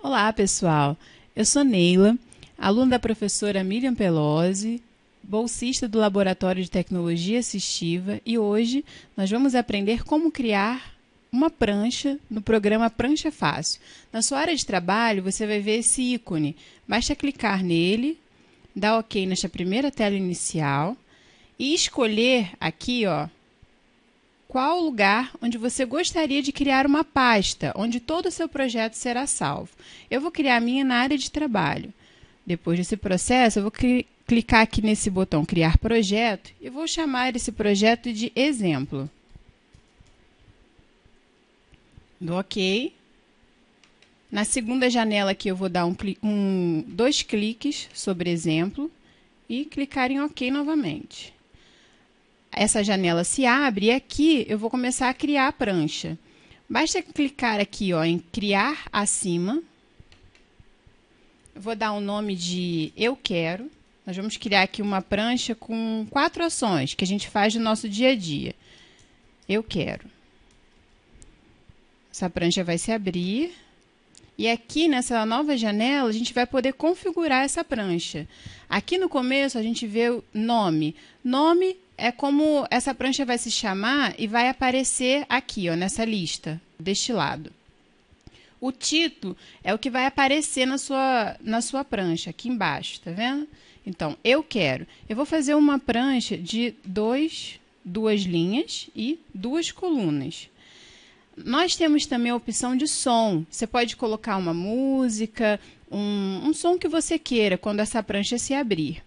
Olá, pessoal. Eu sou Neila, aluna da professora Miriam Pelosi, bolsista do Laboratório de Tecnologia Assistiva, e hoje nós vamos aprender como criar uma prancha no programa Prancha Fácil. Na sua área de trabalho, você vai ver esse ícone. Basta clicar nele, dar OK nesta primeira tela inicial e escolher aqui, ó, qual o lugar onde você gostaria de criar uma pasta onde todo o seu projeto será salvo. Eu vou criar a minha na área de trabalho. Depois desse processo, eu vou clicar aqui nesse botão Criar Projeto e vou chamar esse projeto de Exemplo. Do OK. Na segunda janela aqui, eu vou dar um, um, dois cliques sobre Exemplo e clicar em OK novamente essa janela se abre e aqui eu vou começar a criar a prancha. Basta clicar aqui ó, em criar acima. vou dar o um nome de eu quero. Nós vamos criar aqui uma prancha com quatro ações que a gente faz no nosso dia a dia. Eu quero. Essa prancha vai se abrir. E aqui nessa nova janela, a gente vai poder configurar essa prancha. Aqui no começo, a gente vê o nome. Nome é como essa prancha vai se chamar e vai aparecer aqui, ó, nessa lista, deste lado. O título é o que vai aparecer na sua, na sua prancha, aqui embaixo, tá vendo? Então, eu quero. Eu vou fazer uma prancha de dois, duas linhas e duas colunas. Nós temos também a opção de som. Você pode colocar uma música, um, um som que você queira quando essa prancha se abrir.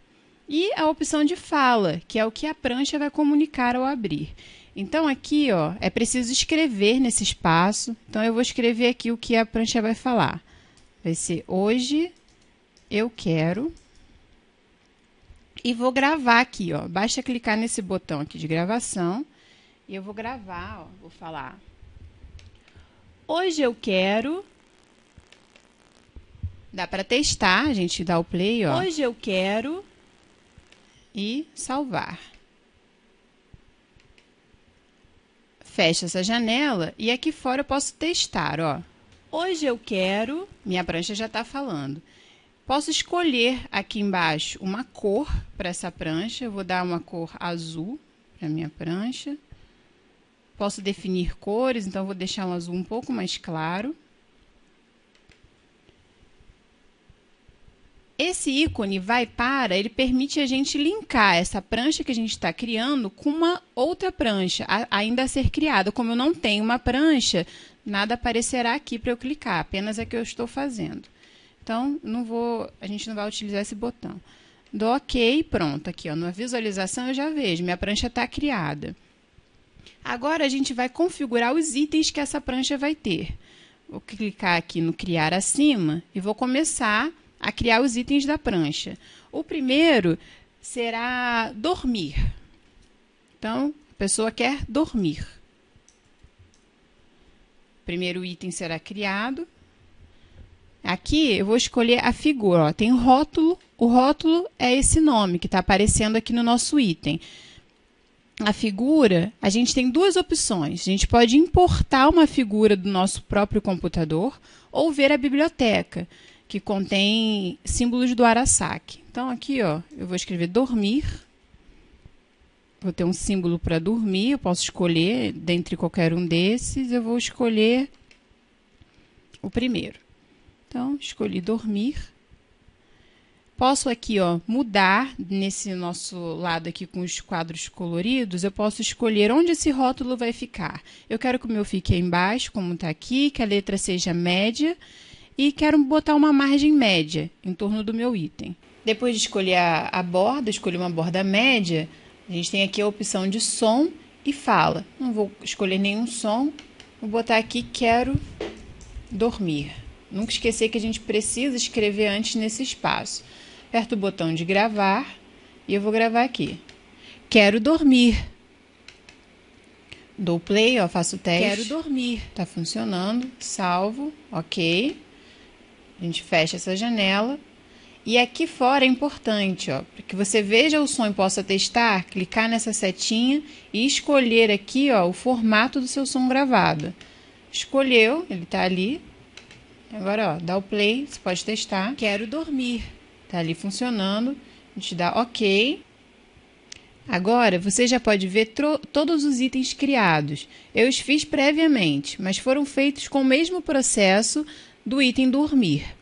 E a opção de fala, que é o que a prancha vai comunicar ao abrir. Então aqui, ó, é preciso escrever nesse espaço. Então eu vou escrever aqui o que a prancha vai falar. Vai ser hoje eu quero e vou gravar aqui, ó. Basta clicar nesse botão aqui de gravação e eu vou gravar, ó, vou falar. Hoje eu quero Dá para testar, a gente dá o play, ó. Hoje eu quero e salvar. fecha essa janela e aqui fora eu posso testar, ó. Hoje eu quero, minha prancha já está falando. Posso escolher aqui embaixo uma cor para essa prancha. Eu vou dar uma cor azul para minha prancha. Posso definir cores, então vou deixar um azul um pouco mais claro. Esse ícone vai para, ele permite a gente linkar essa prancha que a gente está criando com uma outra prancha, a, ainda a ser criada. Como eu não tenho uma prancha, nada aparecerá aqui para eu clicar, apenas a que eu estou fazendo. Então, não vou, a gente não vai utilizar esse botão. Dou OK, pronto, aqui ó, na visualização eu já vejo, minha prancha está criada. Agora a gente vai configurar os itens que essa prancha vai ter. Vou clicar aqui no criar acima e vou começar a criar os itens da prancha. O primeiro será dormir. Então, a pessoa quer dormir. O primeiro item será criado. Aqui eu vou escolher a figura. Ó, tem rótulo. O rótulo é esse nome que está aparecendo aqui no nosso item. A figura, a gente tem duas opções. A gente pode importar uma figura do nosso próprio computador ou ver a biblioteca que contém símbolos do Arasaki. Então, aqui ó, eu vou escrever dormir. Vou ter um símbolo para dormir, eu posso escolher dentre qualquer um desses. Eu vou escolher o primeiro. Então, escolhi dormir. Posso aqui ó, mudar, nesse nosso lado aqui com os quadros coloridos, eu posso escolher onde esse rótulo vai ficar. Eu quero que o meu fique embaixo, como está aqui, que a letra seja média e quero botar uma margem média em torno do meu item. Depois de escolher a borda, escolhi uma borda média, a gente tem aqui a opção de som e fala. Não vou escolher nenhum som, vou botar aqui quero dormir. Nunca esquecer que a gente precisa escrever antes nesse espaço. Aperto o botão de gravar e eu vou gravar aqui. Quero dormir. Dou play, ó, faço o teste. Quero dormir. Tá funcionando. Salvo, ok. A gente fecha essa janela. E aqui fora é importante, ó, para que você veja o som e possa testar, clicar nessa setinha e escolher aqui, ó, o formato do seu som gravado. Escolheu, ele está ali. Agora, ó, dá o play, você pode testar. Quero dormir. Tá ali funcionando. A gente dá OK. Agora você já pode ver todos os itens criados. Eu os fiz previamente, mas foram feitos com o mesmo processo do item dormir.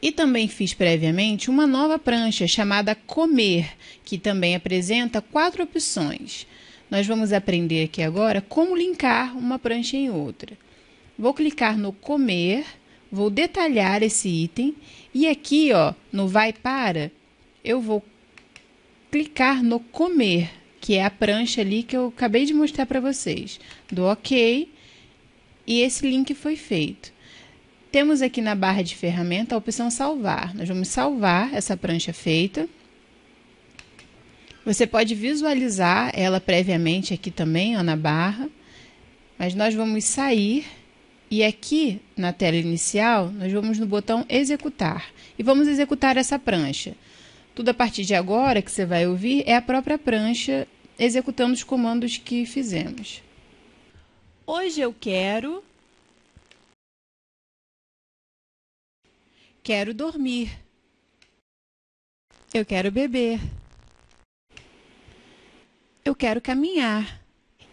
E também fiz previamente uma nova prancha chamada Comer, que também apresenta quatro opções. Nós vamos aprender aqui agora como linkar uma prancha em outra. Vou clicar no Comer, vou detalhar esse item e aqui, ó, no Vai para, eu vou clicar no Comer, que é a prancha ali que eu acabei de mostrar para vocês. Do OK e esse link foi feito. Temos aqui na barra de ferramenta a opção salvar. Nós vamos salvar essa prancha feita. Você pode visualizar ela previamente aqui também, ó, na barra. Mas nós vamos sair e aqui na tela inicial nós vamos no botão executar e vamos executar essa prancha. Tudo a partir de agora que você vai ouvir é a própria prancha executando os comandos que fizemos. Hoje eu quero quero dormir. Eu quero beber. Eu quero caminhar.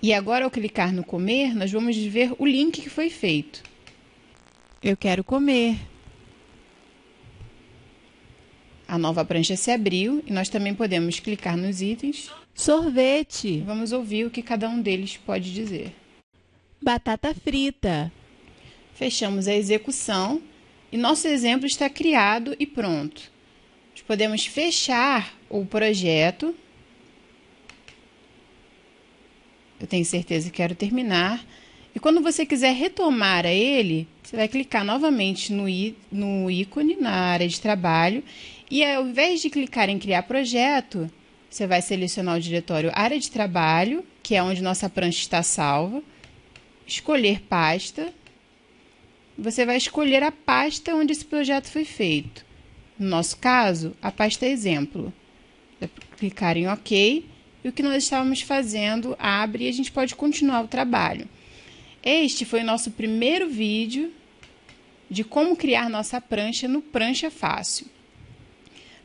E agora, ao clicar no comer, nós vamos ver o link que foi feito. Eu quero comer. A nova prancha se abriu e nós também podemos clicar nos itens. Sorvete. Vamos ouvir o que cada um deles pode dizer. Batata frita. Fechamos a execução e nosso exemplo está criado e pronto. Nós podemos fechar o projeto. Eu tenho certeza que quero terminar. E quando você quiser retomar a ele, você vai clicar novamente no, no ícone, na área de trabalho, e ao invés de clicar em criar projeto, você vai selecionar o diretório área de trabalho, que é onde nossa prancha está salva, escolher pasta, você vai escolher a pasta onde esse projeto foi feito. No nosso caso, a pasta é exemplo. Vai é clicar em OK e o que nós estávamos fazendo abre e a gente pode continuar o trabalho. Este foi o nosso primeiro vídeo de como criar nossa prancha no Prancha Fácil.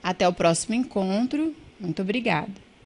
Até o próximo encontro. Muito obrigada.